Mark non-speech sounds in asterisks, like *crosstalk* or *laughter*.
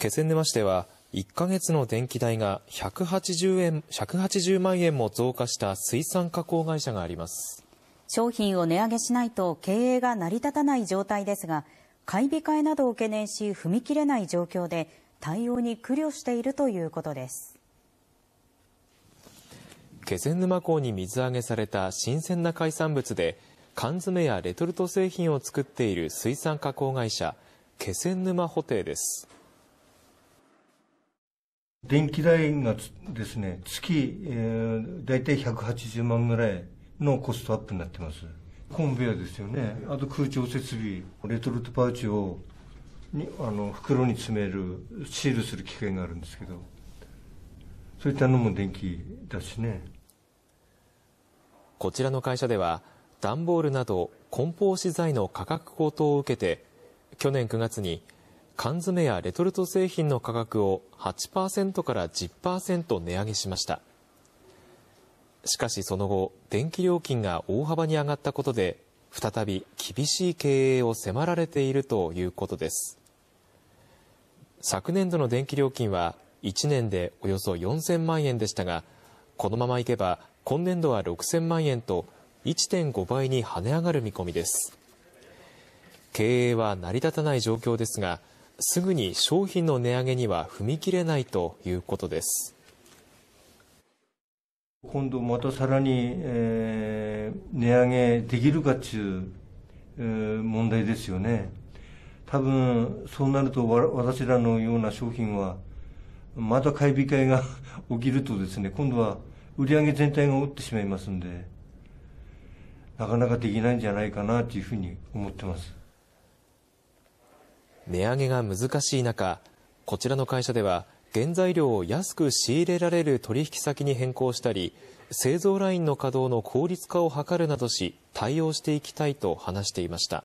気仙沼市では、1ヶ月の電気代が180円、180万円も増加した水産加工会社があります。商品を値上げしないと経営が成り立たない状態ですが、買い控えなどを懸念し踏み切れない状況で、対応に苦慮しているということです。気仙沼港に水揚げされた新鮮な海産物で、缶詰やレトルト製品を作っている水産加工会社、気仙沼ホテイです。電気代がですね、月、えー、大体180万ぐらいのコストアップになってます。コンベアですよね。あと空調設備、レトルトパウチをにあの袋に詰める、シールする機械があるんですけど、そういったのも電気だしね。こちらの会社では、段ボールなど梱包資材の価格高騰を受けて、去年9月に缶詰やレトルト製品の価格を8%から10%値上げしました。しかしその後、電気料金が大幅に上がったことで、再び厳しい経営を迫られているということです。昨年度の電気料金は1年でおよそ4000万円でしたが、このままいけば今年度は6000万円と1.5倍に跳ね上がる見込みです。経営は成り立たない状況ですが、すぐに商品の値上げには踏み切れないということです。今度またさらに、えー、値上げできるかっちゅう、えー、問題ですよね。多分そうなると私らのような商品はまた買い控えが *laughs* 起きるとですね今度は売り上げ全体が落ってしまいますんでなかなかできないんじゃないかなというふうに思ってます。値上げが難しい中、こちらの会社では原材料を安く仕入れられる取引先に変更したり、製造ラインの稼働の効率化を図るなどし、対応していきたいと話していました。